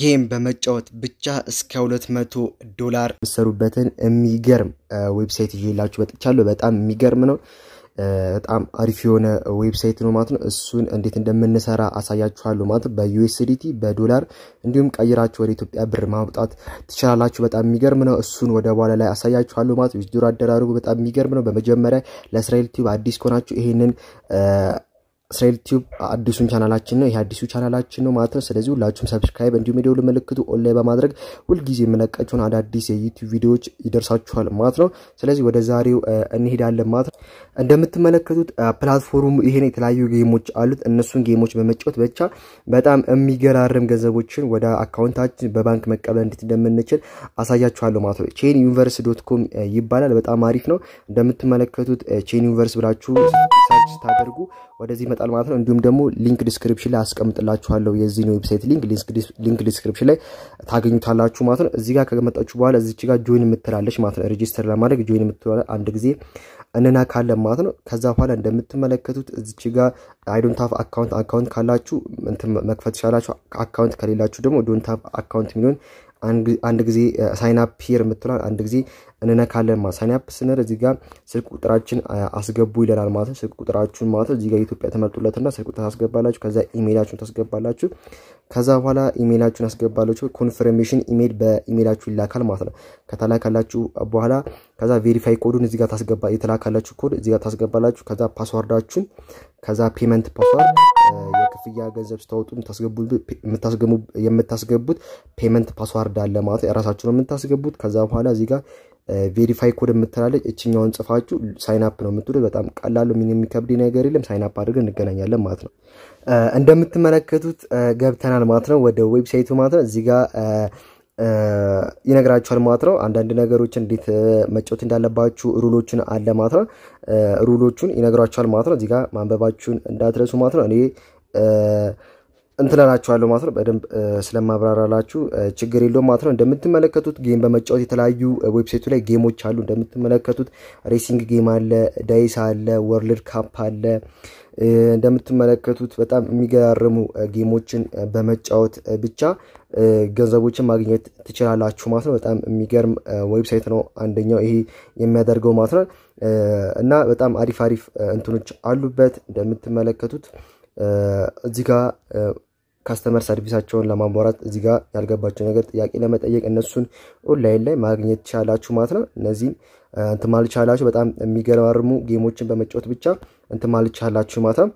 ጌም በመጫወት ብቻ እስከ 200 ዶላር የምትሰሩበትን የሚገርም ዌብሳይት ይዤላችሁ መጥቻለሁ። በጣም የሚገርም ነው። በጣም አሪፍ የሆነ ዌብሳይት ነው ማለት ነው። እሱን እንዴት እንደምንሰራ አሳያችኋለሁ ማለት ነው። በዩኤስዲቲ በዶላር እንዲሁም ቀይራችሁ ወደ ኢትዮጵያ ብር ማውጣት ትችላላችሁ። በጣም የሚገርም ነው። እሱን ወደ በኋላ ላይ አሳያችኋለሁ ማለት ነው። አደራረጉ በጣም የሚገርም ነው። በመጀመሪያ ለእስራኤል ቲዩብ አዲስ ከሆናችሁ ይሄንን ስሬድ ቲዩብ አዲሱን ቻናላችን ነው። ይህ አዲሱ ቻናላችን ነው ማለት ነው። ስለዚህ ሁላችሁም ሰብስክራይብ እንዲሁም የደውል ምልክቱ ኦን ላይ በማድረግ ሁልጊዜ የምለቃቸውን አዳዲስ የዩቲዩብ ቪዲዮዎች ይደርሳችኋል ማለት ነው። ስለዚህ ወደ ዛሬው እንሄዳለን ማለት ነው። እንደምትመለከቱት ፕላትፎርሙ ይሄን የተለያዩ ጌሞች አሉት። እነሱን ጌሞች በመጫወት ብቻ በጣም የሚገራርም ገንዘቦችን ወደ አካውንታችን በባንክ መቀበል እንዴት እንደምንችል አሳያችኋለሁ ማለት ነው። ቼን ዩኒቨርስ ዶት ኮም ይባላል። በጣም አሪፍ ነው። እንደምትመለከቱት ቼን ዩኒቨርስ ብላችሁ ሰርች ስታደርጉ ወደዚህ ይመጣል ማለት ነው። እንዲሁም ደግሞ ሊንክ ዲስክሪፕሽን ላይ አስቀምጥላችኋለሁ የዚህን ዌብሳይት ሊንክ ሊንክ ዲስክሪፕሽን ላይ ታገኙታላችሁ ማለት ነው። እዚህ ጋር ከመጣችሁ በኋላ እዚች ጋር ጆይን የምትላለች ማለት ነው። ሬጂስተር ለማድረግ ጆይን የምትላለ አንድ ጊዜ እንና እንናካለን ማለት ነው። ከዛ በኋላ እንደምትመለከቱት እዚች ጋር አይዶንታፍ አካውንት አካውንት ካላችሁ መክፈት ይቻላችሁ። አካውንት ከሌላችሁ ደግሞ ዶንታፍ አካውንት የሚሆን አንድ ጊዜ ሳይንፕ ሄር የምትላል አንድ ጊዜ እንነካለን ማለት ሳይንፕ ስንል እዚህ ጋር ስልክ ቁጥራችን አስገቡ ይለናል ማለት ነው። ስልክ ቁጥራችሁን ማለት ነው። እዚህ ጋር ኢትዮጵያ ተመርጡለትና ስልክ ቁጥር ታስገባላችሁ። ከዛ ኢሜይላችሁን ታስገባላችሁ። ከዛ በኋላ ኢሜይላችሁን አስገባላችሁ። ኮንፈርሜሽን ኢሜይል በኢሜይላችሁ ይላካል ማለት ነው። ከተላካላችሁ በኋላ ከዛ ቬሪፋይ ኮዱን እዚህ ጋር ታስገባ የተላካላችሁ ኮድ እዚህ ጋር ታስገባላችሁ። ከዛ ፓስዋርዳችሁን ከዛ ፔመንት ፓስዋርድ ክፍያ ገንዘብ ስታወጡ የምታስገቡት ፔመንት ፓስዋርድ አለ ማለት የራሳችሁ ነው የምታስገቡት። ከዛ በኋላ እዚህ ጋር ቬሪፋይ ኮድ የምትላለች እችኛውን ጽፋችሁ ሳይናፕ ነው የምትሉት። በጣም ቀላሉ ምን የሚከብድ ነገር የለም። ሳይናፕ አድርገን እንገናኛለን ማለት ነው። እንደምትመለከቱት ገብተናል ማለት ነው ወደ ዌብሳይቱ ማለት ነው። እዚህ ጋር ይነግራችኋል ማለት ነው። አንዳንድ ነገሮችን እንዴት መጫወት እንዳለባችሁ ሩሎችን አለ ማለት ነው። ሩሎቹን ይነግራችኋል ማለት ነው። እዚጋ ማንበባችሁን እንዳትረሱ ማለት ነው። እኔ እንትላላችኋለሁ ማለት ነው። በደንብ ስለማብራራላችሁ ችግር የለውም ማለት ነው። እንደምትመለከቱት ጌም በመጫወት የተለያዩ ዌብሳይቱ ላይ ጌሞች አሉ። እንደምትመለከቱት ሬሲንግ ጌም አለ፣ ዳይስ አለ፣ ወርልድ ካፕ አለ። እንደምትመለከቱት በጣም የሚገራርሙ ጌሞችን በመጫወት ብቻ ገንዘቦችን ማግኘት ትችላላችሁ ማለት ነው። በጣም የሚገርም ዌብሳይት ነው። አንደኛው ይሄ የሚያደርገው ማለት ነው እና በጣም አሪፍ አሪፍ እንትኖች አሉበት እንደምትመለከቱት እዚጋ ካስተመር ሰርቪሳቸውን ለማሟራት እዚጋ ያልገባቸው ነገር ጥያቄ ለመጠየቅ እነሱን ኦንላይን ላይ ማግኘት ቻላችሁ ማለት ነው። እነዚህን እንትን ማለት ቻላችሁ። በጣም የሚገርሙ ጌሞችን በመጫወት ብቻ እንትን ማለት ቻላችሁ ማለት ነው።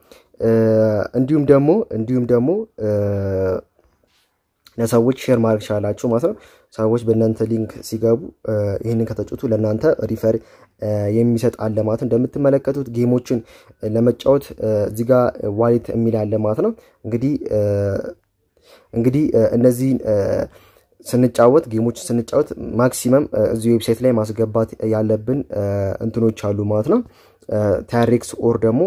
እንዲሁም ደግሞ እንዲሁም ደግሞ ለሰዎች ሼር ማድረግ ቻላችሁ ማለት ነው። ሰዎች በእናንተ ሊንክ ሲገቡ ይህንን ከተጫወቱ ለእናንተ ሪፈር የሚሰጥ አለ ማለት ነው። እንደምትመለከቱት ጌሞችን ለመጫወት እዚጋ ዋሊት የሚል አለ ማለት ነው። እንግዲህ እንግዲህ እነዚህን ስንጫወት ጌሞችን ስንጫወት ማክሲመም እዚህ ዌብሳይት ላይ ማስገባት ያለብን እንትኖች አሉ ማለት ነው። ታሪክስ ኦር ደግሞ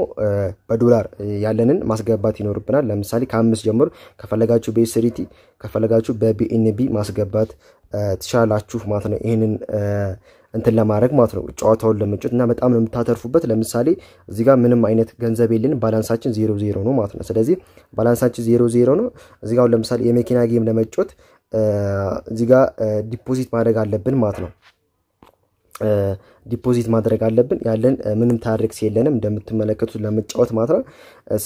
በዶላር ያለንን ማስገባት ይኖርብናል። ለምሳሌ ከአምስት ጀምሮ ከፈለጋችሁ በኤስሪቲ ከፈለጋችሁ በቢኤንቢ ማስገባት ትሻላችሁ ማለት ነው። ይህንን እንትን ለማድረግ ማለት ነው ጨዋታውን ለመጫወት እና በጣም ነው የምታተርፉበት። ለምሳሌ እዚህ ጋር ምንም አይነት ገንዘብ የለን ባላንሳችን ዜሮ ዜሮ ነው ማለት ነው። ስለዚህ ባላንሳችን ዜሮ ዜሮ ነው። እዚህ ጋር ለምሳሌ የመኪና ጌም ለመጫወት እዚህ ጋር ዲፖዚት ማድረግ አለብን ማለት ነው። ዲፖዚት ማድረግ አለብን። ያለን ምንም ታሪክስ የለንም እንደምትመለከቱት ለመጫወት ማለት ነው።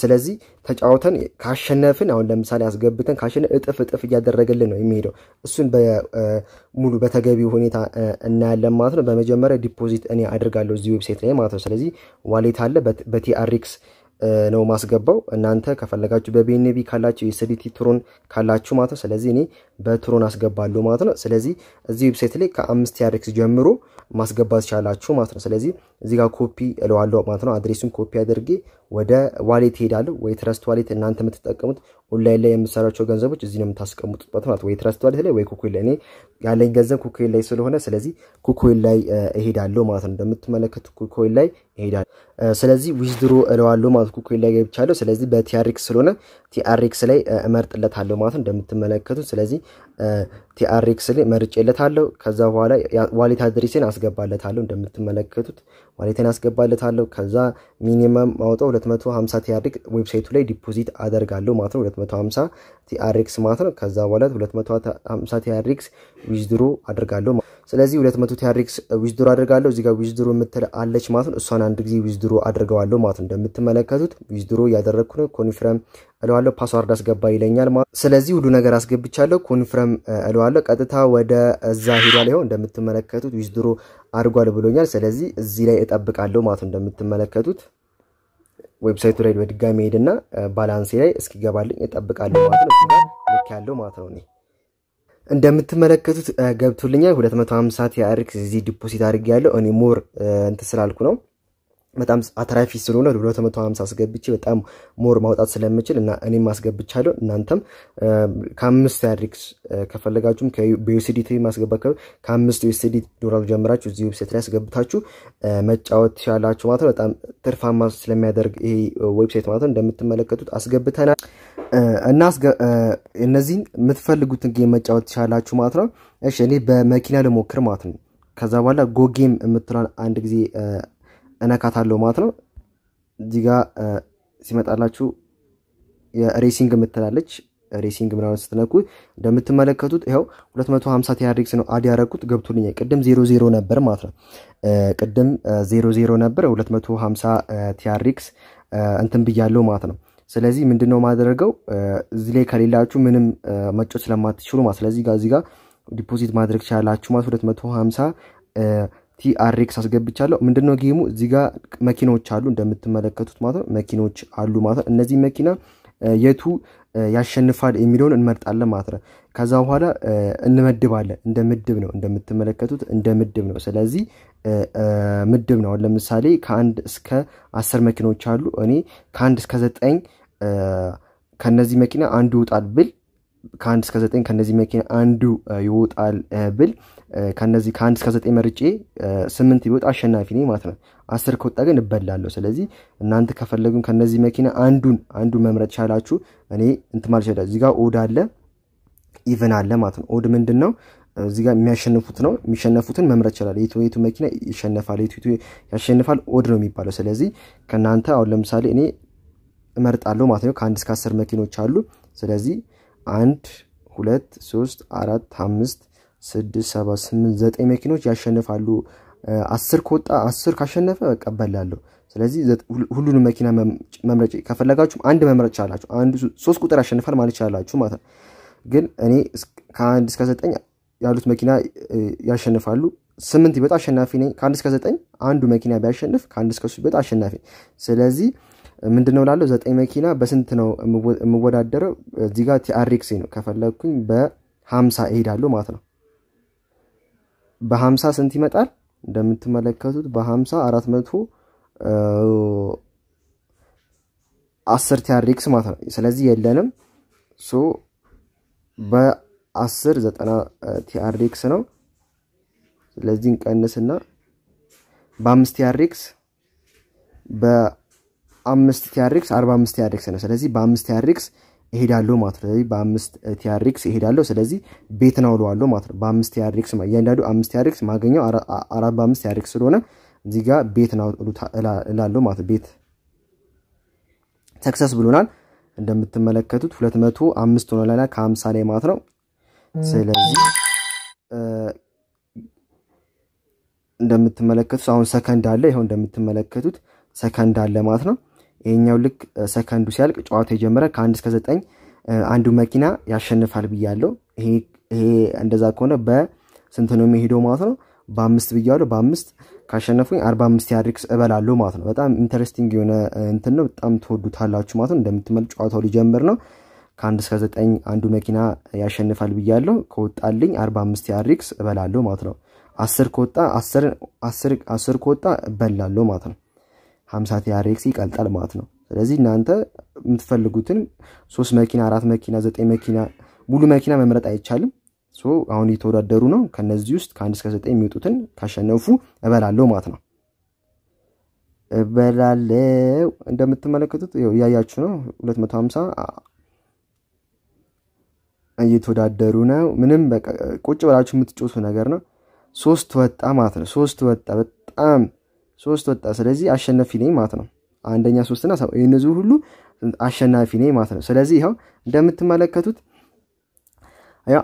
ስለዚህ ተጫውተን ካሸነፍን አሁን ለምሳሌ አስገብተን ካሸነፍ እጥፍ እጥፍ እያደረገልን ነው የሚሄደው። እሱን ሙሉ በተገቢው ሁኔታ እናያለን ማለት ነው። በመጀመሪያ ዲፖዚት እኔ አድርጋለሁ እዚህ ዌብሳይት ላይ ማለት ነው። ስለዚህ ዋሌት አለ በቲአሪክስ ነው ማስገባው። እናንተ ከፈለጋችሁ በቢኤንቢ ካላችሁ የስሪቲ ትሩን ካላችሁ ማለት ነው። ስለዚህ እኔ በትሩን አስገባለሁ ማለት ነው። ስለዚህ እዚህ ዌብሳይት ላይ ከአምስት ያሬክስ ጀምሮ ማስገባት ይቻላችሁ ማለት ነው። ስለዚህ እዚህ ጋር ኮፒ እለዋለሁ ማለት ነው። አድሬሱን ኮፒ አድርጌ ወደ ዋሌት ሄዳለሁ። ወይ ትረስት ዋሌት እናንተ የምትጠቀሙት ኦንላይን ላይ የምሰራቸው ገንዘቦች እዚህ ነው የምታስቀምጡበት ማለት ወይ ትረስት ዋሌት ላይ ወይ ኩኮይን ላይ። እኔ ያለኝ ገንዘብ ኩኮይን ላይ ስለሆነ ስለዚህ ኩኮይን ላይ እሄዳለሁ ማለት ነው። እንደምትመለከቱ ኩኮይን ላይ እሄዳለሁ። ስለዚህ ዊዝድሮ እለዋለሁ ማለት ኩኮይን ላይ ገብቻለሁ። ስለዚህ በቲአርክስ ስለሆነ ቲአርክስ ላይ እመርጥለታለሁ ማለት ነው እንደምትመለከቱ ስለዚህ ቲአርኤክስ ላይ መርጬለታለሁ። ከዛ በኋላ ዋሌት አድሬሴን አስገባለታለሁ። እንደምትመለከቱት ዋሌትን አስገባለታለሁ። ከዛ ሚኒመም ማውጣው 250 ቲአርኤክስ ዌብሳይቱ ላይ ዲፖዚት አደርጋለሁ ማለት ነው። 250 ቲአርኤክስ ማለት ነው። ከዛ በኋላ 250 ቲአርኤክስ ዊዝድሮ አደርጋለሁ። ማለት ነው። ስለዚህ 200 ቲያሪክስ ዊዝድሮ አድርጋለሁ። እዚህ ጋር ዊዝድሮ የምትል አለች ማለት ነው። እሷን አንድ ጊዜ ዊዝድሮ አድርገዋለሁ ማለት ነው። እንደምትመለከቱት ዊዝድሮ እያደረግኩ ነው። ኮንፍረም እለዋለሁ። ፓስዋርድ አስገባ ይለኛል ማለት ነው። ስለዚህ ሁሉ ነገር አስገብቻለሁ። ኮንፍረም እለዋለሁ። ቀጥታ ወደ እዛ ሄዷል። ይኸው እንደምትመለከቱት ዊዝድሮ አድርጓል ብሎኛል። ስለዚህ እዚህ ላይ እጠብቃለሁ ማለት ነው። እንደምትመለከቱት ዌብሳይቱ ላይ በድጋሚ ሄድና ባላንሴ ላይ እስኪገባልኝ እጠብቃለሁ ማለት ነው። ልክ ያለው ማለት ነው እኔ እንደምትመለከቱት ገብቶልኛል። 250 ቲአርክስ እዚህ ዲፖሲት አድርጌ ያለው እኔ ሞር እንትን ስላልኩ ነው። በጣም አትራፊ ስለሆነ ወደ 250 አስገብቼ በጣም ሞር ማውጣት ስለምችል እና እኔም አስገብቻለሁ። እናንተም ከአምስት ያድሪክስ ከፈለጋችሁም በዩሲዲ ማስገባ ማስገባት ከአምስት ዩሲዲ ዶላር ጀምራችሁ እዚህ ዌብሳይት ላይ ያስገብታችሁ መጫወት ያላችሁ ማለት ነው። በጣም ትርፋማ ስለሚያደርግ ይሄ ዌብሳይት ማለት ነው። እንደምትመለከቱት አስገብተናል እና እነዚህን የምትፈልጉትን ጌም መጫወት ትችላላችሁ ማለት ነው። እሺ እኔ በመኪና ልሞክር ማለት ነው። ከዛ በኋላ ጎጌም የምትለን አንድ ጊዜ እነካታለሁ ማለት ነው። እዚህ ጋ ሲመጣላችሁ የሬሲንግ የምትላለች ሬሲንግ ምናምን ስትነኩ እንደምትመለከቱት ይኸው 250 ቲያሪክስ ነው አድ ያረኩት ገብቶልኛል። ቅድም 00 ነበር ማለት ነው። ቅድም 00 ነበር 250 ቲያሪክስ እንትን ብያለው ማለት ነው። ስለዚህ ምንድን ነው ማደረገው እዚህ ላይ ከሌላችሁ ምንም መጮ ስለማትችሉ ማለት ስለዚህ ጋ እዚህ ጋር ዲፖዚት ማድረግ ቻላችሁ ማለት 250 ቲአርኤክስ አስገብቻለሁ። ምንድነው ጌሙ? እዚህ ጋር መኪናዎች አሉ እንደምትመለከቱት ማለት ነው። መኪናዎች አሉ ማለት ነው። እነዚህ መኪና የቱ ያሸንፋል የሚለውን እንመርጣለን ማለት ነው። ከዛ በኋላ እንመድባለን። እንደ ምድብ ነው እንደምትመለከቱት፣ እንደ ምድብ ነው። ስለዚህ ምድብ ነው። ለምሳሌ ከአንድ እስከ አስር መኪናዎች አሉ። እኔ ከአንድ እስከ ዘጠኝ ከነዚህ መኪና አንዱ ይወጣል ብል ከአንድ እስከ ዘጠኝ ከነዚህ መኪና አንዱ ይወጣል ብል ከነዚህ ከአንድ እስከ ዘጠኝ መርጬ ስምንት ቢወጣ አሸናፊ ነኝ ማለት ነው። አስር ከወጣ ግን እበላለሁ። ስለዚህ እናንተ ከፈለጉም ከነዚህ መኪና አንዱን አንዱ መምረጥ ቻላችሁ። እኔ እንትን ማለት ይችላል። እዚህ ጋር ኦድ አለ ኢቨን አለ ማለት ነው። ኦድ ምንድን ነው? እዚህ ጋር የሚያሸንፉት ነው። የሚሸነፉትን መምረጥ ይችላል። የቱ የቱ መኪና ይሸነፋል፣ የቱ የቱ ያሸንፋል ኦድ ነው የሚባለው። ስለዚህ ከእናንተ አሁን ለምሳሌ እኔ እመርጣለሁ ማለት ነው። ከአንድ እስከ አስር መኪኖች አሉ። ስለዚህ አንድ ሁለት ሶስት አራት አምስት ስድስት ሰባት ስምንት ዘጠኝ መኪኖች ያሸንፋሉ። አስር ከወጣ አስር ካሸነፈ በቃ ስለዚህ ሁሉንም መኪና መምረጭ ከፈለጋችሁም አንድ መምረጥ ቻላችሁ። አንዱ ሶስት ቁጥር ያሸንፋል ማለት ቻላችሁ ማለት ነው። ግን እኔ ከአንድ እስከ ዘጠኝ ያሉት መኪና ያሸንፋሉ። ስምንት ይበጣ አሸናፊ ነኝ። ከአንድ እስከ ዘጠኝ አንዱ መኪና ቢያሸንፍ ከአንድ እስከ ሶስት ይበጣ አሸናፊ ስለዚህ ምንድነው ላለው ዘጠኝ መኪና በስንት ነው የምወዳደረው? እዚህ ጋር ቲአርክሴ ነው ከፈለግኩኝ በሀምሳ እሄዳለሁ ማለት ነው። በሀምሳ ስንት ይመጣል? እንደምትመለከቱት በሀምሳ አራት መቶ አስር ቲአርክስ ማለት ነው። ስለዚህ የለንም። ሶ በአስር ዘጠና ቲአርክስ ነው። ስለዚህ እንቀንስና በአምስት ቲአርክስ በ አምስት ቲያሪክስ አርባ አምስት ቲያሪክስ ነው። ስለዚህ በአምስት ቲያሪክስ እሄዳለሁ ማለት ነው። ስለዚህ በአምስት ቲያሪክስ እሄዳለሁ። ስለዚህ ቤት ነው እለዋለሁ ማለት ነው። በአምስት ቲያሪክስ እያንዳንዱ አምስት ቲያሪክስ ማገኘው አራት በአምስት ቲያሪክስ ስለሆነ እዚህ ጋር ቤት ነው እላለሁ ማለት ነው። ቤት ሰክሰስ ብሎናል። እንደምትመለከቱት ሁለት መቶ አምስት ሆኗልና ከሀምሳ ላይ ማለት ነው። ስለዚህ እንደምትመለከቱት አሁን ሰከንድ አለ። ይኸው እንደምትመለከቱት ሰከንድ አለ ማለት ነው። ይሄኛው ልክ ሰከንዱ ሲያልቅ ጨዋታ የጀመረ ከአንድ እስከ ዘጠኝ አንዱ መኪና ያሸንፋል ብያለው። ይሄ እንደዛ ከሆነ በስንት ነው የሚሄደው ማለት ነው? በአምስት ብያለሁ። በአምስት ካሸነፉኝ አርባ አምስት ያድርግስ እበላለሁ ማለት ነው። በጣም ኢንተረስቲንግ የሆነ እንትን ነው። በጣም ትወዱታላችሁ ማለት ነው። እንደምትመል ጨዋታው ሊጀምር ነው። ከአንድ እስከ ዘጠኝ አንዱ መኪና ያሸንፋል ብያለሁ። ከወጣልኝ አርባ አምስት ያድሪክስ እበላለሁ ማለት ነው። አስር ከወጣ አስር ከወጣ እበላለሁ ማለት ነው። ሀምሳ ቲያሬክስ ይቀልጣል ማለት ነው። ስለዚህ እናንተ የምትፈልጉትን ሶስት መኪና፣ አራት መኪና፣ ዘጠኝ መኪና ሙሉ መኪና መምረጥ አይቻልም። ሶ አሁን እየተወዳደሩ ነው። ከነዚህ ውስጥ ከአንድ እስከ ዘጠኝ የሚወጡትን ካሸነፉ እበላለሁ ማለት ነው። እበላለው እንደምትመለከቱት እያያችሁ ነው። ሀምሳ እየተወዳደሩ ነው። ምንም ቁጭ ብላችሁ የምትጮቱ ነገር ነው። ሶስት ወጣ ማለት ነው። ሶስት ወጣ በጣም ሶስት ወጣ። ስለዚህ አሸናፊ ነኝ ማለት ነው። አንደኛ ሶስትና እነዚህ ሁሉ አሸናፊ ነኝ ማለት ነው። ስለዚህ ይኸው እንደምትመለከቱት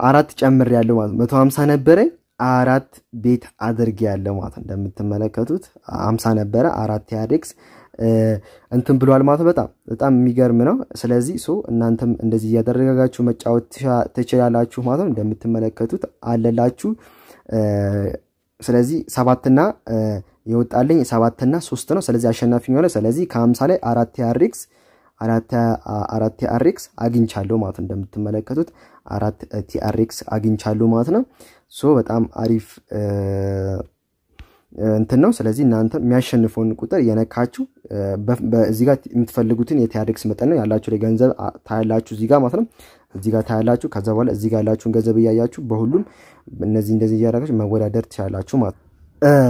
አራት ጨምር ያለው ማለት መቶ ሀምሳ ነበረኝ አራት ቤት አድርጌ ያለው ማለት ነው። እንደምትመለከቱት ሀምሳ ነበረ አራት ያደግስ እንትን ብሏል ማለት በጣም በጣም የሚገርም ነው። ስለዚህ ሶ እናንተም እንደዚህ እያደረጋችሁ መጫወት ትችላላችሁ ማለት ነው። እንደምትመለከቱት አለላችሁ። ስለዚህ ሰባትና የወጣልኝ ሰባትና ሶስት ነው። ስለዚህ አሸናፊ የሆነ ስለዚህ ከሀምሳ ላይ አራት ያሪክስ አራት ቲአርኤክስ አግኝቻለሁ ማለት ነው። እንደምትመለከቱት አራት ቲአርኤክስ አግኝቻለሁ ማለት ነው። ሶ በጣም አሪፍ እንትን ነው። ስለዚህ እናንተ የሚያሸንፈውን ቁጥር የነካችሁ እዚህ ጋር የምትፈልጉትን የቲአርኤክስ መጠን ነው ያላችሁ ላይ ገንዘብ ታያላችሁ እዚህ ጋር ማለት ነው። እዚህ ጋር ታያላችሁ። ከዛ በኋላ እዚህ ጋር ያላችሁን ገንዘብ እያያችሁ በሁሉም እነዚህ እንደዚህ እያደረጋችሁ መወዳደር ትችላላችሁ ማለት ነው።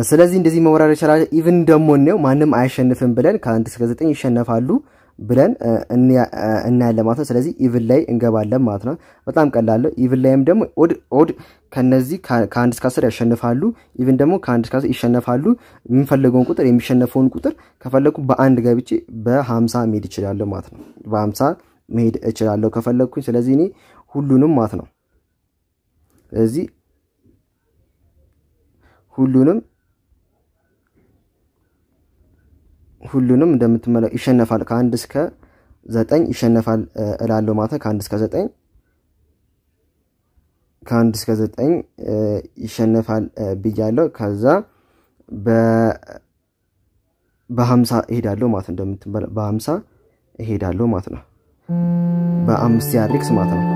ስለዚህ እንደዚህ መወራር ይችላል። ኢቭን ደግሞ እኔው ማንም አያሸንፍም ብለን ከአንድ እስከ ዘጠኝ ይሸነፋሉ ብለን እናያለን ማለት ነው። ስለዚህ ኢቭን ላይ እንገባለን ማለት ነው። በጣም ቀላል ኢቭን ላይም ደግሞ ኦድ ከነዚህ ከአንድ እስከ አስር ያሸንፋሉ። ኢቭን ደግሞ ከአንድ እስከ አስር ይሸነፋሉ። የምንፈልገውን ቁጥር የሚሸነፈውን ቁጥር ከፈለኩ በአንድ ገብቼ በሀምሳ መሄድ እችላለሁ ማለት ነው። በሀምሳ መሄድ እችላለሁ ከፈለግኩኝ። ስለዚህ እኔ ሁሉንም ማለት ነው። ስለዚህ ሁሉንም ሁሉንም እንደምትመለ ይሸነፋል ከአንድ እስከ ዘጠኝ ይሸነፋል እላለሁ ማለት ከአንድ እስከ ዘጠኝ ከአንድ እስከ ዘጠኝ ይሸነፋል ብያለሁ። ከዛ በሀምሳ እሄዳለሁ ማለት እንደምትበላ በሀምሳ እሄዳለሁ ማለት ነው። በአምስት ያሪክስ ማለት ነው።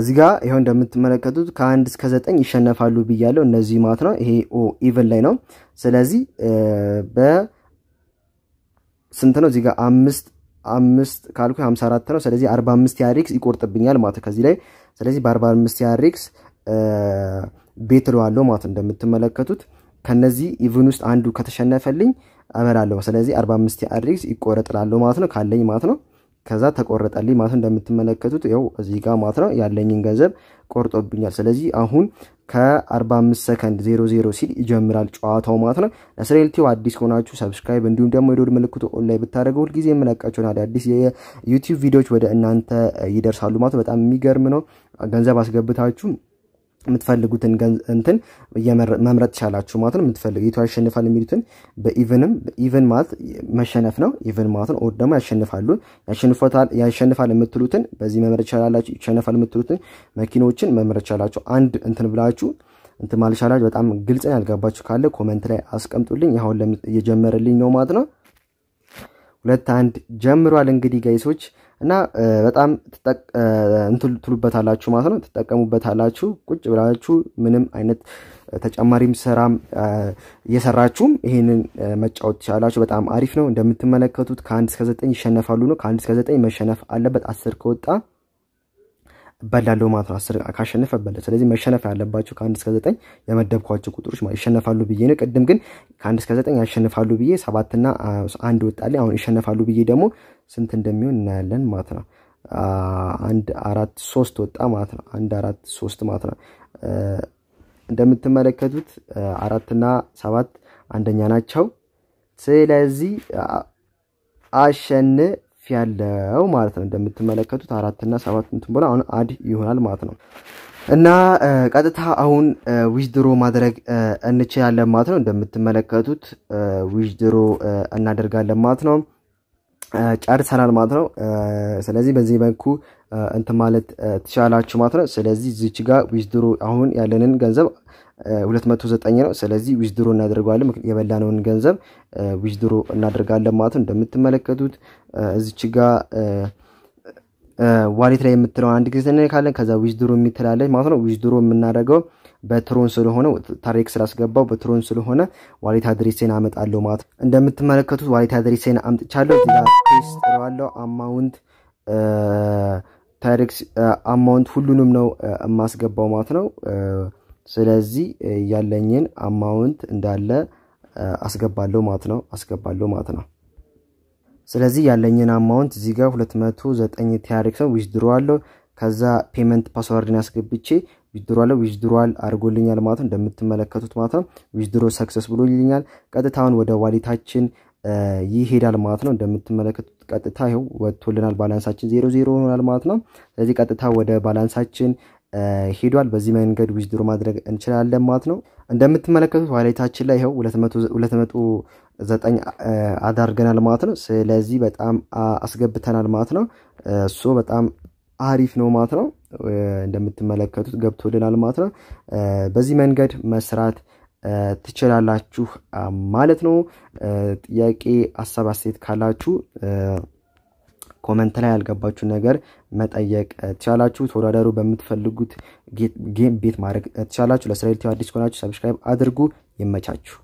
እዚህ ጋ ይኸው እንደምትመለከቱት ከአንድ እስከ ዘጠኝ ይሸነፋሉ ብያለው። እነዚህ ማለት ነው። ይሄ ኦ ኢቨን ላይ ነው። ስለዚህ በስንት ነው እዚህ ጋ አምስት አምስት ካልኩ 54 ነው። ስለዚህ 45 ያሪክስ ይቆርጥብኛል ማለት ከዚህ ላይ ስለዚህ በ45 ያሪክስ ቤት ለዋለው ማለት እንደምትመለከቱት ከነዚህ ኢቭን ውስጥ አንዱ ከተሸነፈልኝ እበላለሁ። ስለዚህ 45 ያሪክስ ይቆረጥላለሁ ማለት ነው ካለኝ ማለት ነው። ከዛ ተቆረጠልኝ ማለት እንደምትመለከቱት ው እዚህ ጋር ማለት ነው ያለኝን ገንዘብ ቆርጦብኛል። ስለዚህ አሁን ከ45 ሰከንድ 00 ሲል ይጀምራል ጨዋታው ማለት ነው። ለስሬል አዲስ ከሆናችሁ ሰብስክራይብ፣ እንዲሁም ደግሞ የዶድ ምልክቱ ላይ ብታደረገ ሁልጊዜ የምለቃቸውን አዳዲስ የዩቲዩብ ቪዲዮዎች ወደ እናንተ ይደርሳሉ ማለት በጣም የሚገርም ነው። ገንዘብ አስገብታችሁ የምትፈልጉትን እንትን መምረጥ ትቻላችሁ ማለት ነው። የምትፈልጉ የቱ ያሸንፋል የሚሉትን በኢቨንም ኢቨን ማለት መሸነፍ ነው። ኢቨን ማለት ነው። ኦድ ደግሞ ያሸንፋሉ ያሸንፋል የምትሉትን በዚህ መምረጥ ትቻላላችሁ። ይሸነፋል የምትሉትን መኪኖችን መምረጥ ትቻላችሁ። አንድ እንትን ብላችሁ እንትን ማለት ይቻላችሁ። በጣም ግልጽ ያልገባችሁ ካለ ኮመንት ላይ አስቀምጡልኝ። አሁን የጀመረልኝ ነው ማለት ነው። ሁለት አንድ ጀምሯል። እንግዲህ ገይሶች እና በጣም እንትሉበታላችሁ ማለት ነው፣ ትጠቀሙበታላችሁ። ቁጭ ብላችሁ ምንም አይነት ተጨማሪም ስራም እየሰራችሁም ይሄንን መጫወት ትችላላችሁ። በጣም አሪፍ ነው። እንደምትመለከቱት ከአንድ እስከ ዘጠኝ ይሸነፋሉ ነው። ከአንድ እስከ ዘጠኝ መሸነፍ አለበት። አስር ከወጣ በላለው ማለት ነው። አስር ካሸነፈ ስለዚህ መሸነፍ ያለባቸው ከአንድ እስከ ዘጠኝ የመደብኳቸው ቁጥሮች ይሸነፋሉ ብዬ ነው። ቅድም ግን ከአንድ እስከ ዘጠኝ ያሸንፋሉ ብዬ ሰባትና አንድ ወጣልኝ። አሁን ይሸነፋሉ ብዬ ደግሞ ስንት እንደሚሆን እናያለን ማለት ነው። አንድ አራት ሶስት ወጣ ማለት ነው። አንድ አራት ሶስት ማለት ነው። እንደምትመለከቱት አራትና ሰባት አንደኛ ናቸው። ስለዚህ አሸን ያለው ማለት ነው። እንደምትመለከቱት አራትና ሰባት እንትን ብሎ አሁን አድ ይሆናል ማለት ነው። እና ቀጥታ አሁን ዊዝድሮ ማድረግ እንችላለን ማለት ነው። እንደምትመለከቱት ዊዝድሮ እናደርጋለን ማለት ነው። ጨርሰናል ማለት ነው። ስለዚህ በዚህ መልኩ እንትን ማለት ትችላላችሁ ማለት ነው። ስለዚህ እዚች ጋር ዊዝድሮ አሁን ያለንን ገንዘብ 209 ነው። ስለዚህ ዊዝድሮ እናደርገዋለን። የበላነውን ገንዘብ ዊዝድሮ እናደርጋለን ማለት ነው። እንደምትመለከቱት እዚች ጋ ዋሌት ላይ የምትለው አንድ ጊዜ እንነካለን። ከዛ ዊዝድሮ የሚትላለች ማለት ነው። ዊዝድሮ የምናደርገው በትሮን ስለሆነ ታሪክ ስላስገባው በትሮን ስለሆነ ዋሌት አድሬሴን አመጣለሁ ማለት ነው። እንደምትመለከቱት ዋሌት አድሬሴን አምጥቻለሁ። እዚጋ ፔስት ጥለዋለሁ። አማውንት ታሪክ አማውንት ሁሉንም ነው የማስገባው ማለት ነው። ስለዚህ ያለኝን አማውንት እንዳለ አስገባለሁ ማለት ነው አስገባለሁ ማለት ነው። ስለዚህ ያለኝን አማውንት እዚህ ጋር 209 ቲያሪክስ ነው ዊዝድሮ አለው። ከዛ ፔመንት ፓስወርድን አስገብቼ ዊዝድሮ አለው ዊዝድሮ አድርጎልኛል ማለት ነው እንደምትመለከቱት ማለት ነው። ዊዝድሮ ሰክሰስ ይልኛል። ቀጥታውን ወደ ዋሊታችን ይሄዳል ማለት ነው። እንደምትመለከቱት ቀጥታ ይኸው ወጥቶልናል። ባላንሳችን ዜሮ ዜሮ ሆናል ማለት ነው። ስለዚህ ቀጥታ ወደ ባላንሳችን ሄዷል። በዚህ መንገድ ዊዝድሮ ማድረግ እንችላለን ማለት ነው። እንደምትመለከቱት ዋሌታችን ላይ ይኸው 209 አዳርገናል ማለት ነው። ስለዚህ በጣም አስገብተናል ማለት ነው። እሱ በጣም አሪፍ ነው ማለት ነው። እንደምትመለከቱት ገብቶልናል ማለት ነው። በዚህ መንገድ መስራት ትችላላችሁ ማለት ነው። ጥያቄ፣ ሀሳብ፣ አስተያየት ካላችሁ ኮመንት ላይ ያልገባችሁ ነገር መጠየቅ ትቻላችሁ። ተወዳዳሩ በምትፈልጉት ጌም ቤት ማድረግ ትቻላችሁ። ለእስራኤል አዲስ ከሆናችሁ ሰብስክራይብ አድርጉ። ይመቻችሁ።